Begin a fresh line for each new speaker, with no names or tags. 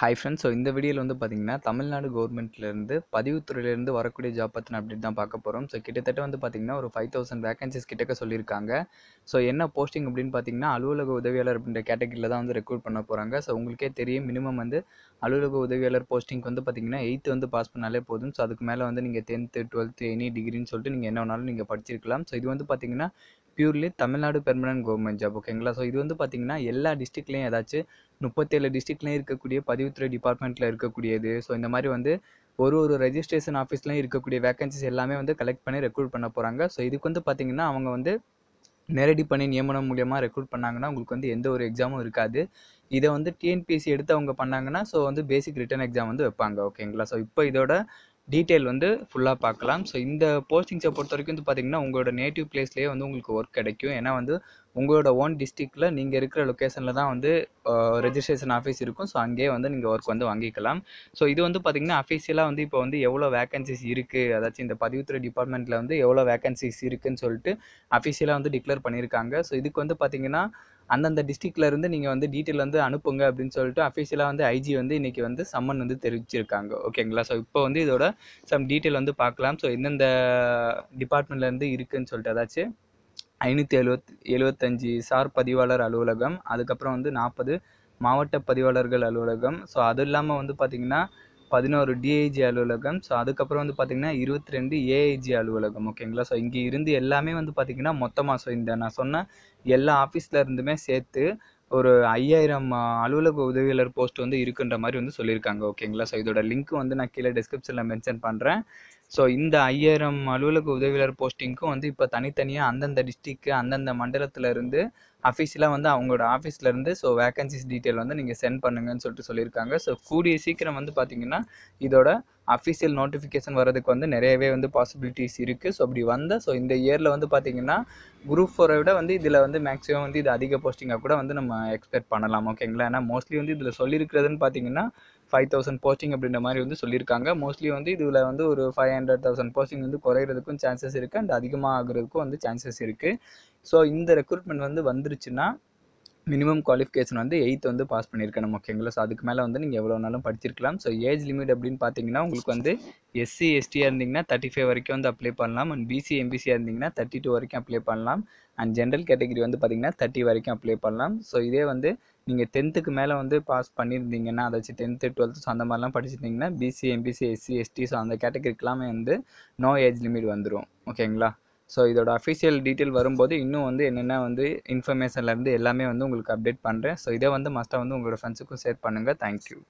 hi friends so இந்த வீடியோவில் வந்து பார்த்திங்கன்னா தமிழ்நாடு கவர்மெண்ட்லேருந்து பதிவுத்துறையிலேருந்து வரக்கூடிய ஜாப் பற்றின அப்டேட் தான் பார்க்க போகிறோம் ஸோ கிட்டத்தட்ட வந்து பார்த்திங்கன்னா ஒரு ஃபைவ் தௌசண்ட் வேகன்சிஸ் கிட்டக்க சொல்லியிருக்காங்க ஸோ என்ன போஸ்டிங் அப்படின்னு பார்த்திங்கன்னா அலுவலக உதவியாளர் அப்படின்ற கேட்டகிரியில் தான் வந்து ரெக்ரூட் பண்ண போகிறாங்க ஸோ உங்களுக்கே தெரியும் மினிமம் வந்து அலுவலக உதவியாளர் போஸ்டிங்க்கு வந்து பார்த்திங்கன்னா எயித்து வந்து பாஸ் பண்ணாலே போதும் ஸோ அதுக்கு மேலே வந்து நீங்கள் டென்த்து டுவெல்த்து எனி டிகிரின்னு சொல்லிட்டு நீங்கள் என்ன வேணாலும் நீங்கள் படிச்சிருக்கலாம் ஸோ இது வந்து பார்த்திங்கன்னா purely Tamil Nadu permanent government job ஓகேங்களா ஸோ இது வந்து பார்த்தீங்கன்னா எல்லா டிஸ்ட்ரிக்ட்லேயும் ஏதாச்சும் முப்பத்தேழு டிஸ்ட்ரிக்ட்லேயும் இருக்கக்கூடிய பதிவுத்துறை டிபார்ட்மெண்ட்டில் இருக்கக்கூடியது ஸோ இந்த மாதிரி வந்து ஒரு ஒரு ரெஜிஸ்ட்ரேஷன் ஆஃபீஸ்லையும் இருக்கக்கூடிய வேகன்சிஸ் எல்லாமே வந்து கலெக்ட் பண்ணி ரெக்ரூட் பண்ண போகிறாங்க ஸோ இதுக்கு வந்து பார்த்திங்கன்னா அவங்க வந்து நேரடி பணி நியமனம் மூலியமாக ரெக்ரூட் பண்ணாங்கன்னா உங்களுக்கு வந்து எந்த ஒரு எக்ஸாமும் இருக்காது இதை வந்து டிஎன்பிஎஸ்சி எடுத்து அவங்க பண்ணாங்கன்னா ஸோ வந்து பேசிக் ரிட்டன் எக்ஸாம் வந்து வைப்பாங்க ஓகேங்களா ஸோ இப்போ இதோட டீட்டெயில் வந்து ஃபுல்லாக பார்க்கலாம் ஸோ இந்த போஸ்டிங்ஸை பொறுத்த வரைக்கும் வந்து பார்த்திங்கன்னா உங்களோட நேட்டிவ் பிளேஸ்லேயே வந்து உங்களுக்கு ஒர்க் கிடைக்கும் ஏன்னா வந்து உங்களோட ஓன் டிஸ்ட்ரிக்டில் நீங்கள் இருக்கிற லொக்கேஷனில் தான் வந்து ரெஜிஸ்ட்ரேஷன் ஆஃபீஸ் இருக்கும் ஸோ அங்கேயே வந்து நீங்கள் ஒர்க் வந்து வாங்கிக்கலாம் ஸோ இது வந்து பார்த்திங்கன்னா அஃபீஷியலாக வந்து இப்போ வந்து எவ்வளோ வேகன்சிஸ் இருக்குது அதாச்சும் இந்த பதிவுத்துறை டிபார்ட்மெண்ட்டில் வந்து எவ்வளோ வேகன்சிஸ் இருக்குதுன்னு சொல்லிட்டு அஃபீஷியலாக வந்து டிக்ளேர் பண்ணியிருக்காங்க ஸோ இதுக்கு வந்து பார்த்திங்கன்னா அந்தந்த இருந்து நீங்கள் வந்து டீட்டெயில் வந்து அனுப்புங்க அப்படின்னு சொல்லிட்டு அஃபிஷியலாக வந்து ஐஜி வந்து இன்றைக்கி வந்து சம்மன் வந்து தெரிவிச்சிருக்காங்க ஓகேங்களா ஸோ இப்போ வந்து இதோட சம் டீட்டெயில் வந்து பார்க்கலாம் ஸோ எந்தெந்த டிபார்ட்மெண்ட்லேருந்து இருக்குதுன்னு சொல்லிட்டு ஏதாச்சும் ஐநூற்றி எழுவத் எழுபத்தஞ்சி சார் பதிவாளர் அலுவலகம் அதுக்கப்புறம் வந்து நாற்பது மாவட்ட பதிவாளர்கள் அலுவலகம் ஸோ அது இல்லாமல் வந்து பார்த்திங்கன்னா பதினோரு டிஐஜி அலுவலகம் ஸோ அதுக்கப்புறம் வந்து பார்த்திங்கன்னா இருபத்தி ரெண்டு ஏஐஜி அலுவலகம் ஓகேங்களா ஸோ இங்கே இருந்து எல்லாமே வந்து பார்த்திங்கன்னா மொத்தமாக ஸோ இந்த நான் சொன்ன எல்லா ஆஃபீஸில் இருந்துமே சேர்த்து ஒரு ஐயாயிரம் அலுவலக உதவியாளர் போஸ்ட் வந்து இருக்குன்ற மாதிரி வந்து சொல்லியிருக்காங்க ஓகேங்களா ஸோ இதோட லிங்க் வந்து நான் கீழே டிஸ்கிரிப்ஷனில் மென்ஷன் பண்ணுறேன் ஸோ இந்த ஐயாயிரம் அலுவலக உதவியாளர் போஸ்டிங்க்கும் வந்து இப்போ தனித்தனியாக அந்தந்த டிஸ்ட்ரிக்கு அந்தந்த இருந்து அஃபீஷியலாக வந்து அவங்களோட ஆஃபீஸ்லேருந்து ஸோ வேகன்சிஸ் டீட்டெயில் வந்து நீங்கள் சென்ட் பண்ணுங்கன்னு சொல்லிட்டு சொல்லியிருக்காங்க ஸோ கூடிய சீக்கிரம் வந்து பார்த்திங்கன்னா இதோட அஃபீஷியல் நோட்டிஃபிகேஷன் வர்றதுக்கு வந்து நிறையவே வந்து பாசிபிலிட்டிஸ் இருக்குது ஸோ அப்படி வந்த ஸோ இந்த இயரில் வந்து பார்த்திங்கன்னா குரூப் ஃபோரை விட வந்து இதில் வந்து மேக்ஸிமம் வந்து இது அதிக போஸ்டிங்காக கூட வந்து நம்ம எக்ஸ்பெக்ட் பண்ணலாம் ஓகேங்களா ஏன்னா மோஸ்ட்லி வந்து இதில் சொல்லியிருக்கிறதுன்னு பார்த்தீங்கன்னா ஃபைவ் தௌசண்ட் போஸ்டிங் அப்படின்ற மாதிரி வந்து சொல்லியிருக்காங்க மோஸ்ட்லி வந்து இதில் வந்து ஒரு ஃபைவ் ஹண்ட்ரட் தௌசண்ட் போஸ்டிங் வந்து குறையிறதுக்கும் சான்சஸ் இருக்குது அண்ட் அதிகமாக ஆகிறதுக்கும் வந்து சான்சஸ் இருக்குது ஸோ இந்த ரெக்ரூட்மெண்ட் வந்து வந்துருச்சுன்னா மினிமம் குவாலிஃபிகேஷன் வந்து எயித் வந்து பாஸ் பண்ணியிருக்கணும் ஓகேங்களா ஸோ அதுக்கு மேலே வந்து நீங்கள் எவ்வளோனாலும் படிச்சிருக்கலாம் ஸோ ஏஜ் லிமிட் அப்படின்னு பார்த்தீங்கன்னா உங்களுக்கு வந்து எஸ்சி எஸ்டியாக இருந்தீங்கன்னா தேர்ட்டி ஃபைவ் வரைக்கும் வந்து அப்ளை பண்ணலாம் அண்ட் பிசி எம்பிசியாக இருந்தீங்கன்னா தேர்ட்டி டூ வரைக்கும் அப்ளை பண்ணலாம் அண்ட் ஜென்ரல் கேட்டகரி வந்து பார்த்தீங்கன்னா தேர்ட்டி வரைக்கும் அப்ளை பண்ணலாம் ஸோ இதே வந்து நீங்கள் டென்த்துக்கு மேலே வந்து பாஸ் பண்ணியிருந்தீங்கன்னா அதாச்சும் டென்த்து டுவெல்த்து ஸோ அந்த மாதிரிலாம் படிச்சிருந்தீங்கன்னா BC MBC SC ST so அந்த கேட்டகரிக்கெல்லாமே வந்து நோ ஏஜ் லிமிட் வந்துடும் ஓகேங்களா ஸோ இதோட அஃபிஷியல் டீட்டெயில் வரும்போது இன்னும் வந்து என்னென்ன வந்து இன்ஃபர்மேஷன்லேருந்து எல்லாமே வந்து உங்களுக்கு அப்டேட் பண்ணுறேன் ஸோ இதை வந்து மஸ்ட்டாக வந்து உங்களோட ஃப்ரெண்ட்ஸுக்கும் ஷேர் பண்ணுங்கள் தேங்க்யூ